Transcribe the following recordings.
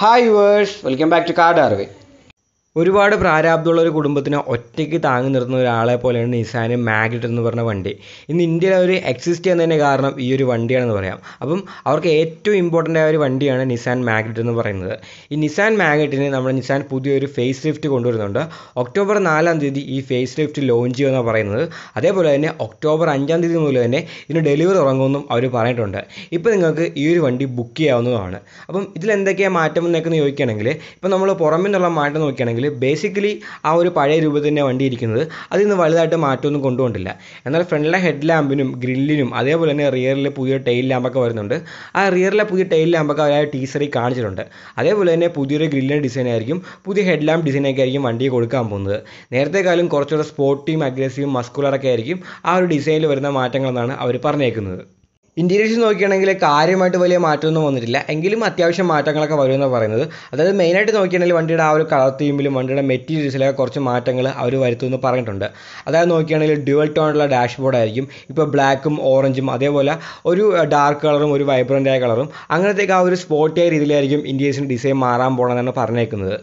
Hi viewers, welcome back to Card Arvey. ഒരുപാട് പ്രാരാബ്ദമുള്ള ഒരു കുടുംബത്തിനെ ഒറ്റയ്ക്ക് താങ്ങി നിർത്തുന്ന ഒരാളെ പോലെയാണ് നിസാൻ മാഗ്നറ്റ് എന്ന് പറഞ്ഞ വണ്ടി ഇന്ന് ഇന്ത്യയിൽ അവർ എക്സിസ്റ്റ് തന്നെ കാരണം ഈ ഒരു വണ്ടിയാണെന്ന് പറയാം അപ്പം അവർക്ക് ഏറ്റവും ഇമ്പോർട്ടൻ്റ് ആയ ഒരു വണ്ടിയാണ് നിസാൻ മാഗ്നറ്റ് എന്ന് പറയുന്നത് ഈ നിസാൻ മാഗ്നറ്റിന് നമ്മൾ നിസാൻ പുതിയൊരു ഫേസ് ലിഫ്റ്റ് കൊണ്ടുവരുന്നുണ്ട് ഒക്ടോബർ നാലാം തീയതി ഈ ഫേസ് ലിഫ്റ്റ് ലോഞ്ച് ചെയ്യുമെന്നാണ് പറയുന്നത് അതേപോലെ തന്നെ ഒക്ടോബർ അഞ്ചാം തീയതി മുതൽ തന്നെ ഇതിന് ഡെലിവറി തുടങ്ങുമെന്നും അവർ പറഞ്ഞിട്ടുണ്ട് ഇപ്പോൾ നിങ്ങൾക്ക് ഈ ഒരു വണ്ടി ബുക്ക് ചെയ്യാവുന്നതാണ് അപ്പം ഇതിൽ എന്തൊക്കെയാണ് മാറ്റം എന്നൊക്കെ ചോദിക്കുകയാണെങ്കിൽ ഇപ്പം നമ്മൾ പുറമേ നിന്നുള്ള മാറ്റം നോക്കുകയാണെങ്കിൽ ആണെന്നുണ്ടെങ്കിൽ ബേസിക്കലി ആ ഒരു പഴയ രൂപത്തിൽ തന്നെ വണ്ടി ഇരിക്കുന്നത് അതിൽ നിന്ന് വലുതായിട്ട് മാറ്റമൊന്നും കൊണ്ടുകൊണ്ടില്ല എന്നാൽ ഫ്രണ്ടിലെ ഹെഡ് ലാമ്പിനും ഗ്രില്ലിനും അതേപോലെ തന്നെ റിയറിലെ പുതിയ ടെയിൽ ലാമ്പൊക്കെ വരുന്നുണ്ട് ആ റിയറിലെ പുതിയ ടെയിൽ ലാമ്പൊക്കെ അവരായ ടീസറിൽ കാണിച്ചിട്ടുണ്ട് അതേപോലെ തന്നെ പുതിയൊരു ഗ്രില്ലിൻ്റെ ഡിസൈൻ ആയിരിക്കും പുതിയ ഹെഡ് ലാമ്പ് ഡിസൈനൊക്കെ ആയിരിക്കും വണ്ടി കൊടുക്കാൻ പോകുന്നത് നേരത്തെ കാലം കുറച്ചുകൂടെ സ്പോർട്ടിയും അഗ്രസീവും മസ്കുലറൊക്കെ ആയിരിക്കും ആ ഒരു ഡിസൈനിൽ വരുന്ന മാറ്റങ്ങളെന്നാണ് അവർ പറഞ്ഞേക്കുന്നത് ഇൻറ്റീരിയേഴ്സ് നോക്കുകയാണെങ്കിൽ കാര്യമായിട്ട് വലിയ മാറ്റമൊന്നും വന്നിട്ടില്ല എങ്കിലും അത്യാവശ്യം മാറ്റങ്ങളൊക്കെ എന്ന് പറയുന്നത് അതായത് മെയിനായിട്ട് നോക്കുകയാണെങ്കിൽ വണ്ടിയുടെ ആ ഒരു കളർ തീമിലും വണ്ടിയുടെ മെറ്റീരിയൽസിലൊക്കെ കുറച്ച് മാറ്റങ്ങൾ അവർ വരുത്തുമെന്ന് പറഞ്ഞിട്ടുണ്ട് അതായത് നോക്കുകയാണെങ്കിൽ ഡ്യുവൽ ടോണുള്ള ഡാഷ്ബോർഡ് ആയിരിക്കും ഇപ്പോൾ ബ്ലാക്കും ഓറഞ്ചും അതേപോലെ ഒരു ഡാർക്ക് കളറും ഒരു വൈബ്രൻ്റായ ആയ കളറും അങ്ങനത്തേക്ക് ആ ഒരു സ്പോട്ടിയായ രീതിയിലായിരിക്കും ഇന്ത്യസിന് ഡിസൈൻ മാറാൻ പോകണമെന്നാണ് പറഞ്ഞേക്കുന്നത്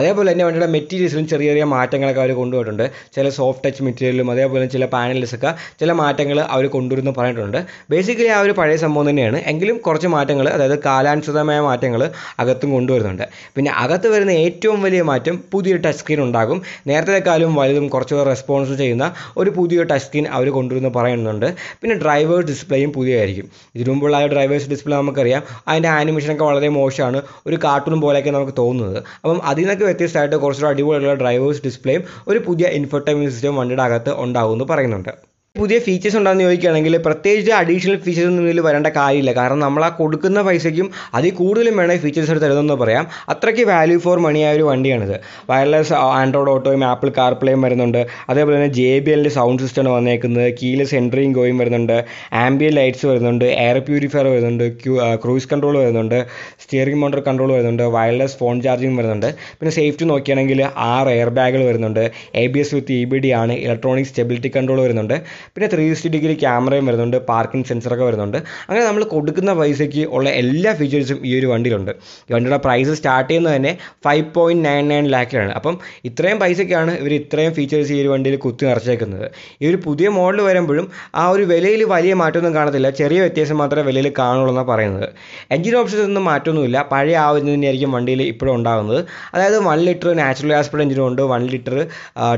അതേപോലെ തന്നെ വണ്ടിയുടെ മെറ്റീരിയൽസിലും ചെറിയ ചെറിയ മാറ്റങ്ങളൊക്കെ അവർ കൊണ്ടുപോയിട്ടുണ്ട് ചില സോഫ്റ്റ് ടച്ച് മെറ്റീരിയലും അതേപോലെ ചില പാനൽസൊക്കെ ചില മാറ്റങ്ങൾ അവർ കൊണ്ടുവരുമെന്ന് പറഞ്ഞിട്ടുണ്ട് ബേസിക്കലി ആ ഒരു പഴയ സംഭവം തന്നെയാണ് എങ്കിലും കുറച്ച് മാറ്റങ്ങൾ അതായത് കാലാനുസൃതമായ മാറ്റങ്ങൾ അകത്തും കൊണ്ടുവരുന്നുണ്ട് പിന്നെ അകത്ത് വരുന്ന ഏറ്റവും വലിയ മാറ്റം പുതിയ ടച്ച് സ്ക്രീൻ ഉണ്ടാകും നേരത്തെക്കാളും വലുതും കുറച്ചുകൂടെ റെസ്പോൺസ് ചെയ്യുന്ന ഒരു പുതിയ ടച്ച് സ്ക്രീൻ അവർ കൊണ്ടുവരുന്നു പറയുന്നുണ്ട് പിന്നെ ഡ്രൈവേഴ്സ് ഡിസ്പ്ലേയും പുതിയതായിരിക്കും ഇതിനു മുമ്പുള്ള ആ ഡ്രൈവേഴ്സ് ഡിസ്പ്ലേ നമുക്കറിയാം അതിൻ്റെ ആനിമേഷനൊക്കെ വളരെ മോശമാണ് ഒരു കാർട്ടൂൺ പോലെയൊക്കെ നമുക്ക് തോന്നുന്നത് അപ്പം അതിൽ നിന്നൊക്കെ വ്യത്യസ്തമായിട്ട് കുറച്ചുകൂടെ അടിപൊളിയുള്ള ഡ്രൈവേഴ്സ് ഡിസ്പ്ലേയും ഒരു പുതിയ ഇൻഫർടൈൻമെൻറ്റ് സിസ്റ്റം വണ്ടിയുടെ അകത്ത് ഉണ്ടാകുമെന്ന് പറയുന്നുണ്ട് പുതിയ ഫീച്ചേഴ്സ് ഉണ്ടാകുന്ന ചോദിക്കുകയാണെങ്കിൽ പ്രത്യേകിച്ച് അഡീഷണൽ ഫീച്ചേഴ്സ് ഒന്നും ഇതിൽ വരേണ്ട കാര്യമില്ല കാരണം നമ്മൾ ആ കൊടുക്കുന്ന പൈസയ്ക്കും അതിൽ കൂടുതലും വേണേൽ ഫീച്ചേഴ്സ് എടുത്ത് തരുന്നതെന്ന് പറയാം അത്രയ്ക്ക് വാല്യൂ ഫോർ മണിയായ ഒരു വണ്ടിയാണിത് വയർലെസ് ആൻഡ്രോയിഡ് ഓട്ടോയും ആപ്പിൾ കാർപ്ലേയും വരുന്നുണ്ട് അതേപോലെ തന്നെ ജെ ബി എല്ലിൻ്റെ സൗണ്ട് സിസ്റ്റമാണ് വന്നേക്കുന്നത് കീലെസ് എൻട്രിയും ഗോയും വരുന്നുണ്ട് ആംബിയൻ ലൈറ്റ്സ് വരുന്നുണ്ട് എയർ പ്യൂരിഫയർ വരുന്നുണ്ട് ക്യൂ ക്രൂസ് കൺട്രോൾ വരുന്നുണ്ട് സ്റ്റിയറിംഗ് മോട്ടർ കൺട്രോൾ വരുന്നുണ്ട് വയർലെസ് ഫോൺ ചാർജിങ് വരുന്നുണ്ട് പിന്നെ സേഫ്റ്റി നോക്കിയാണെങ്കിൽ ആറ് എയർ ബാഗുകൾ വരുന്നുണ്ട് A B S with E B D ആണ് ഇലക്ട്രോണിക് സ്റ്റെബിലിറ്റി കൺട്രോൾ വരുന്നുണ്ട് പിന്നെ ത്രീ സിക്സ്റ്റി ഡിഗ്രി ക്യാമറയും വരുന്നുണ്ട് പാർക്കിംഗ് സെൻസറൊക്കെ വരുന്നുണ്ട് അങ്ങനെ നമ്മൾ കൊടുക്കുന്ന പൈസയ്ക്ക് ഉള്ള എല്ലാ ഫീച്ചേഴ്സും ഈ ഒരു വണ്ടിയിലുണ്ട് ഈ വണ്ടിയുടെ പ്രൈസ് സ്റ്റാർട്ട് ചെയ്യുന്നത് തന്നെ ഫൈവ് പോയിൻറ്റ് നയൻ നയൻ ലാക്കിലാണ് അപ്പം ഇത്രയും പൈസയ്ക്കാണ് ഇവർ ഇത്രയും ഫീച്ചേഴ്സ് ഈ ഒരു വണ്ടിയിൽ കുത്തി നിറച്ചേക്കുന്നത് ഈ ഒരു പുതിയ മോഡൽ വരുമ്പോഴും ആ ഒരു വിലയിൽ വലിയ മാറ്റമൊന്നും കാണത്തില്ല ചെറിയ വ്യത്യാസം മാത്രമേ വിലയിൽ കാണുള്ളൂ എന്നാണ് പറയുന്നത് എഞ്ചിൻ ഓപ്ഷൻസ് ഒന്നും മാറ്റമൊന്നുമില്ല പഴയ ആ ഒരു തന്നെയായിരിക്കും വണ്ടിയിൽ ഇപ്പോഴും ഉണ്ടാകുന്നത് അതായത് വൺ ലിറ്റർ നാച്ചുറൽ ആസ്പിഡ് എഞ്ചിനും ഉണ്ട് വൺ ലിറ്റർ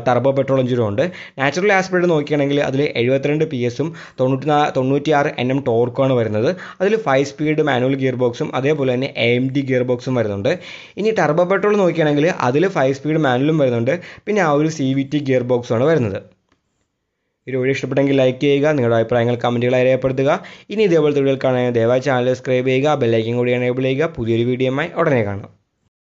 ടർബോ പെട്രോൾ എഞ്ചിനും ഉണ്ട് നാച്ചുറൽ ആസ്പിഡ് നോക്കുകയാണെങ്കിൽ അതിൽ എഴുപത്തിരണ്ട് പി എസും തൊണ്ണൂറ്റി നാ തൊണ്ണൂറ്റിയാറ് എൻ എം ടോർക്കുമാണ് വരുന്നത് അതിൽ ഫൈവ് സ്പീഡ് മാനുവൽ ഗിയർ ബോക്സും അതേപോലെ തന്നെ എ എം ഡി ഗിയർ ബോക്സും വരുന്നുണ്ട് ഇനി ടർബോ പെട്രോൾ നോക്കുകയാണെങ്കിൽ അതിൽ ഫൈവ് സ്പീഡ് മാനുവലും വരുന്നുണ്ട് പിന്നെ ആ ഒരു സി വി ടി ഗിയർ ബോക്സുമാണ് വരുന്നത് ഈ വീഡിയോ ഇഷ്ടപ്പെട്ടെങ്കിൽ ലൈക്ക് ചെയ്യുക നിങ്ങളുടെ അഭിപ്രായങ്ങൾ കമൻറ്റുകളായി രേഖപ്പെടുത്തുക ഇനി ഇതേപോലത്തെ വീഡിയോകൾ കാണാൻ ദയവായി ചാനൽ സബ്സ്ക്രൈബ് ചെയ്യുക ബെല്ലൈക്കും കൂടി എനേബിൾ ചെയ്യുക പുതിയൊരു വീഡിയോയുമായി ഉടനെ കാണാം